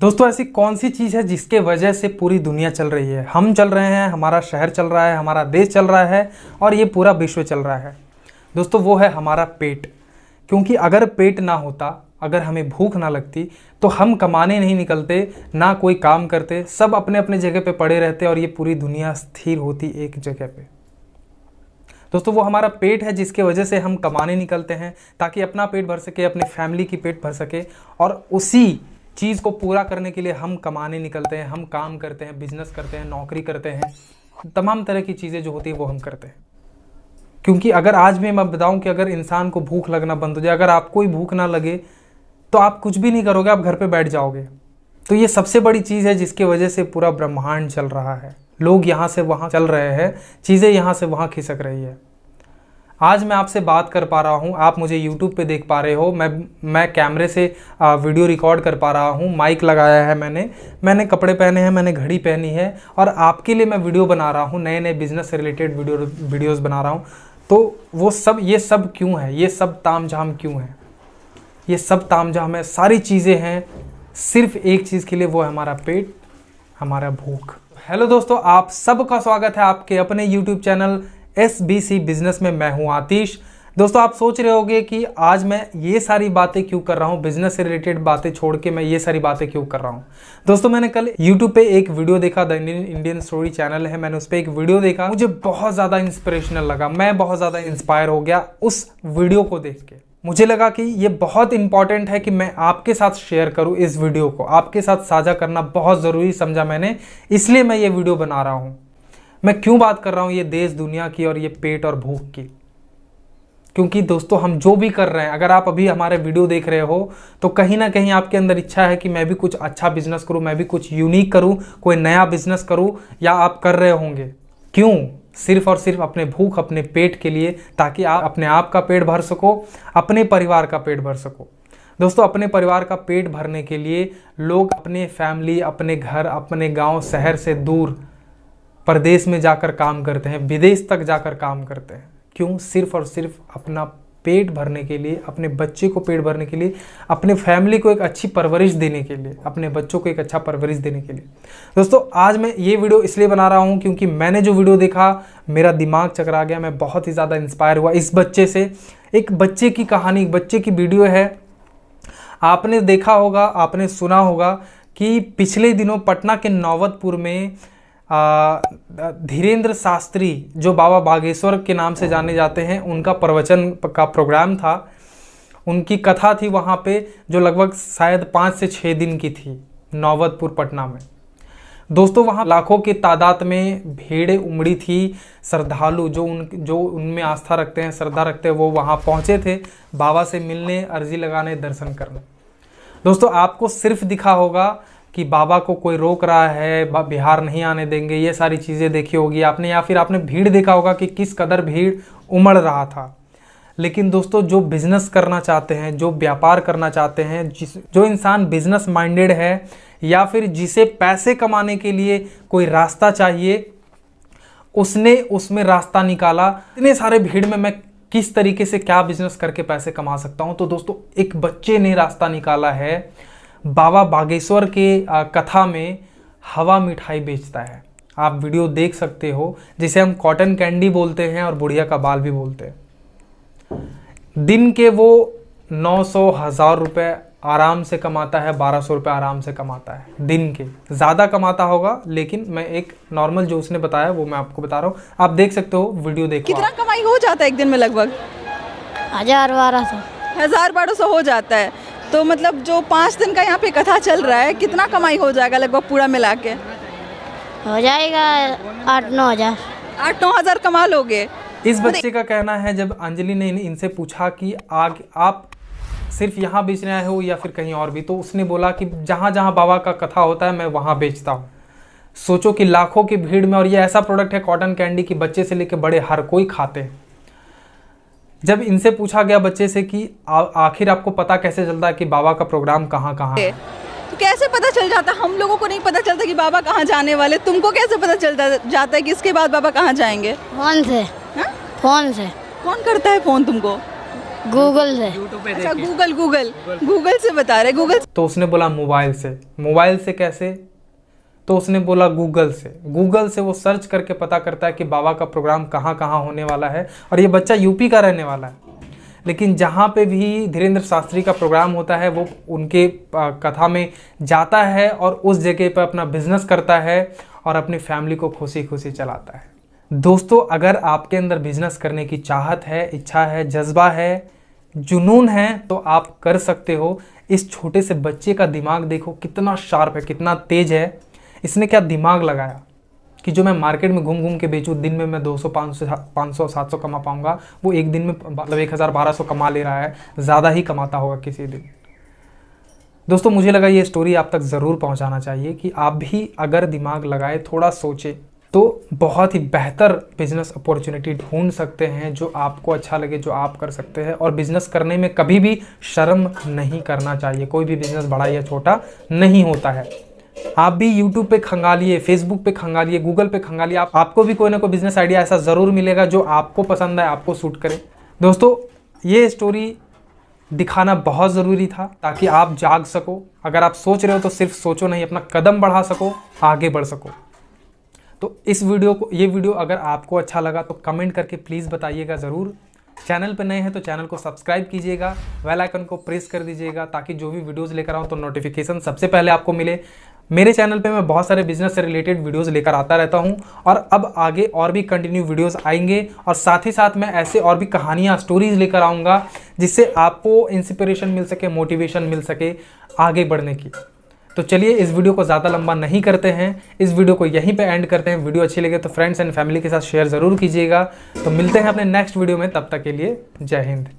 दोस्तों ऐसी कौन सी चीज़ है जिसके वजह से पूरी दुनिया चल रही है हम चल रहे हैं हमारा शहर चल रहा है हमारा देश चल रहा है और ये पूरा विश्व चल रहा है दोस्तों वो है हमारा पेट क्योंकि अगर पेट ना होता अगर हमें भूख ना लगती तो हम कमाने नहीं निकलते ना कोई काम करते सब अपने अपने जगह पे पड़े रहते और ये पूरी दुनिया स्थिर होती एक जगह पे दोस्तों वो हमारा पेट है जिसके वजह से हम कमाने निकलते हैं ताकि अपना पेट भर सके अपनी फैमिली की पेट भर सके और उसी चीज़ को पूरा करने के लिए हम कमाने निकलते हैं हम काम करते हैं बिजनेस करते हैं नौकरी करते हैं तमाम तरह की चीज़ें जो होती है वो हम करते हैं क्योंकि अगर आज भी मैं बताऊं कि अगर इंसान को भूख लगना बंद हो जाए अगर आपको ही भूख ना लगे तो आप कुछ भी नहीं करोगे आप घर पे बैठ जाओगे तो ये सबसे बड़ी चीज़ है जिसकी वजह से पूरा ब्रह्मांड चल रहा है लोग यहाँ से वहाँ चल रहे हैं चीज़ें यहाँ से वहाँ खिसक रही है आज मैं आपसे बात कर पा रहा हूँ आप मुझे यूट्यूब पे देख पा रहे हो मैं मैं कैमरे से वीडियो रिकॉर्ड कर पा रहा हूँ माइक लगाया है मैंने मैंने कपड़े पहने हैं मैंने घड़ी पहनी है और आपके लिए मैं वीडियो बना रहा हूँ नए नए बिजनेस से रिलेटेड वीडियो वीडियोज़ बना रहा हूँ तो वो सब ये सब क्यों है ये सब ताम झाम क्यों है ये सब ताम झाम है सारी चीज़ें हैं सिर्फ एक चीज़ के लिए वो है हमारा पेट हमारा भूख हेलो दोस्तों आप सबका स्वागत है आपके अपने YouTube channel S B C business में मैं हूं आतिश दोस्तों आप सोच रहे होंगे कि आज मैं ये सारी बातें क्यों कर रहा हूं बिजनेस से रिलेटेड बातें छोड़ के मैं ये सारी बातें क्यों कर रहा हूं दोस्तों मैंने कल यूट्यूब पे एक वीडियो देखा the Indian Indian story channel है मैंने उस पर एक वीडियो देखा मुझे बहुत ज़्यादा इंस्पिरेशनल लगा मैं बहुत ज़्यादा इंस्पायर हो गया उस वीडियो को देख के मुझे लगा कि ये बहुत इंपॉर्टेंट है कि मैं आपके साथ शेयर करूं इस वीडियो को आपके साथ साझा करना बहुत ज़रूरी समझा मैंने इसलिए मैं ये वीडियो बना रहा हूं मैं क्यों बात कर रहा हूँ ये देश दुनिया की और ये पेट और भूख की क्योंकि दोस्तों हम जो भी कर रहे हैं अगर आप अभी हमारे वीडियो देख रहे हो तो कहीं ना कहीं आपके अंदर इच्छा है कि मैं भी कुछ अच्छा बिजनेस करूं मैं भी कुछ यूनिक करूं कोई नया बिजनेस करूं या आप कर रहे होंगे क्यों सिर्फ और सिर्फ अपने भूख अपने पेट के लिए ताकि आप अपने आप का पेट भर सको अपने परिवार का पेट भर सको दोस्तों अपने परिवार का पेट भरने के लिए लोग अपने फैमिली अपने घर अपने गांव शहर से दूर परदेश में जाकर काम करते हैं विदेश तक जाकर काम करते हैं क्यों सिर्फ और सिर्फ अपना पेट भरने के लिए अपने बच्चे को पेट भरने के लिए अपने फैमिली को एक अच्छी परवरिश देने के लिए अपने बच्चों को एक अच्छा परवरिश देने के लिए दोस्तों आज मैं ये वीडियो इसलिए बना रहा हूँ क्योंकि मैंने जो वीडियो देखा मेरा दिमाग चकरा गया मैं बहुत ही ज़्यादा इंस्पायर हुआ इस बच्चे से एक बच्चे की कहानी एक बच्चे की वीडियो है आपने देखा होगा आपने सुना होगा कि पिछले दिनों पटना के नौबतपुर में धीरेन्द्र शास्त्री जो बाबा बागेश्वर के नाम से जाने जाते हैं उनका प्रवचन का प्रोग्राम था उनकी कथा थी वहाँ पे जो लगभग शायद पाँच से छः दिन की थी नौबतपुर पटना में दोस्तों वहाँ लाखों की तादाद में भीड़ उमड़ी थी श्रद्धालु जो उन जो उनमें आस्था रखते हैं श्रद्धा रखते हैं वो वहाँ पहुँचे थे बाबा से मिलने अर्जी लगाने दर्शन करने दोस्तों आपको सिर्फ दिखा होगा कि बाबा को कोई रोक रहा है बिहार नहीं आने देंगे ये सारी चीज़ें देखी होगी आपने या फिर आपने भीड़ देखा होगा कि किस कदर भीड़ उमड़ रहा था लेकिन दोस्तों जो बिज़नेस करना चाहते हैं जो व्यापार करना चाहते हैं जिस जो इंसान बिज़नेस माइंडेड है या फिर जिसे पैसे कमाने के लिए कोई रास्ता चाहिए उसने उसमें रास्ता निकाला इतने सारे भीड़ में मैं किस तरीके से क्या बिज़नेस करके पैसे कमा सकता हूँ तो दोस्तों एक बच्चे ने रास्ता निकाला है बाबा बागेश्वर के कथा में हवा मिठाई बेचता है आप वीडियो देख सकते हो जिसे हम कॉटन कैंडी बोलते हैं और बुढ़िया का बाल भी बोलते हैं दिन के वो नौ सौ हज़ार रुपये आराम से कमाता है बारह सौ रुपये आराम से कमाता है दिन के ज़्यादा कमाता होगा लेकिन मैं एक नॉर्मल जो उसने बताया वो मैं आपको बता रहा हूँ आप देख सकते हो वीडियो देख कितना कमाई हो जाता है एक दिन में लगभग हजार बारह सौ हजार बारह सौ हो जाता है तो मतलब जो पाँच दिन का यहाँ पे कथा चल रहा है कितना कमाई हो जाएगा लगभग पूरा मिला के हो जाएगा आठ नौ हज़ार आठ नौ हज़ार कमा लोगे इस बच्चे का कहना है जब अंजलि ने इनसे पूछा कि आग आप सिर्फ यहाँ बेचने आए हो या फिर कहीं और भी तो उसने बोला कि जहाँ जहाँ बाबा का कथा होता है मैं वहाँ बेचता हूँ सोचो कि लाखों की भीड़ में और ये ऐसा प्रोडक्ट है कॉटन कैंडी कि बच्चे से लेकर बड़े हर कोई खाते हैं जब इनसे पूछा गया बच्चे से कि आखिर आपको पता कैसे चलता है कि बाबा का प्रोग्राम कहाँ कहाँ तो कैसे पता चल जाता हम लोगों को नहीं पता चलता कि बाबा कहाँ जाने वाले तुमको कैसे पता चलता जाता है कि इसके बाद बाबा कहाँ जाएंगे फोन से हाँ? फोन से कौन करता है फोन तुमको गूगल से अच्छा गूगल गूगल गूगल से बता रहे गूगल तो उसने बोला मोबाइल से मोबाइल से कैसे तो उसने बोला गूगल से गूगल से वो सर्च करके पता करता है कि बाबा का प्रोग्राम कहाँ कहाँ होने वाला है और ये बच्चा यूपी का रहने वाला है लेकिन जहाँ पे भी धीरेन्द्र शास्त्री का प्रोग्राम होता है वो उनके कथा में जाता है और उस जगह पर अपना बिजनेस करता है और अपनी फैमिली को खुशी खुशी चलाता है दोस्तों अगर आपके अंदर बिजनेस करने की चाहत है इच्छा है जज्बा है जुनून है तो आप कर सकते हो इस छोटे से बच्चे का दिमाग देखो कितना शार्प है कितना तेज है इसने क्या दिमाग लगाया कि जो मैं मार्केट में घूम घूम के बेचूँ दिन में मैं 200 500 500 700 कमा पाऊँगा वो एक दिन में मतलब एक हज़ार बारह सौ कमा ले रहा है ज़्यादा ही कमाता होगा किसी दिन दोस्तों मुझे लगा ये स्टोरी आप तक ज़रूर पहुँचाना चाहिए कि आप भी अगर दिमाग लगाए थोड़ा सोचे तो बहुत ही बेहतर बिजनेस अपॉर्चुनिटी ढूंढ सकते हैं जो आपको अच्छा लगे जो आप कर सकते हैं और बिज़नेस करने में कभी भी शर्म नहीं करना चाहिए कोई भी बिज़नेस बड़ा या छोटा नहीं होता है आप भी यूट्यूब पे खंगालिए फेसबुक पे खंगालिए गूगल पे खंगालिए आप आपको भी कोई ना कोई बिजनेस आइडिया ऐसा ज़रूर मिलेगा जो आपको पसंद आए आपको सूट करे दोस्तों ये स्टोरी दिखाना बहुत ज़रूरी था ताकि आप जाग सको अगर आप सोच रहे हो तो सिर्फ सोचो नहीं अपना कदम बढ़ा सको आगे बढ़ सको तो इस वीडियो को ये वीडियो अगर आपको अच्छा लगा तो कमेंट करके प्लीज़ बताइएगा ज़रूर चैनल पर नए हैं तो चैनल को सब्सक्राइब कीजिएगा वेल आइकन को प्रेस कर दीजिएगा ताकि जो भी वीडियोस लेकर आऊँ तो नोटिफिकेशन सबसे पहले आपको मिले मेरे चैनल पे मैं बहुत सारे बिजनेस से रिलेटेड वीडियोस लेकर आता रहता हूँ और अब आगे और भी कंटिन्यू वीडियोस आएंगे और साथ ही साथ मैं ऐसे और भी कहानियाँ स्टोरीज लेकर आऊँगा जिससे आपको इंस्पिरेशन मिल सके मोटिवेशन मिल सके आगे बढ़ने की तो चलिए इस वीडियो को ज़्यादा लंबा नहीं करते हैं इस वीडियो को यहीं पर एंड करते हैं वीडियो अच्छी लगे तो फ्रेंड्स एंड फैमिली के साथ शेयर ज़रूर कीजिएगा तो मिलते हैं अपने नेक्स्ट वीडियो में तब तक के लिए जय हिंद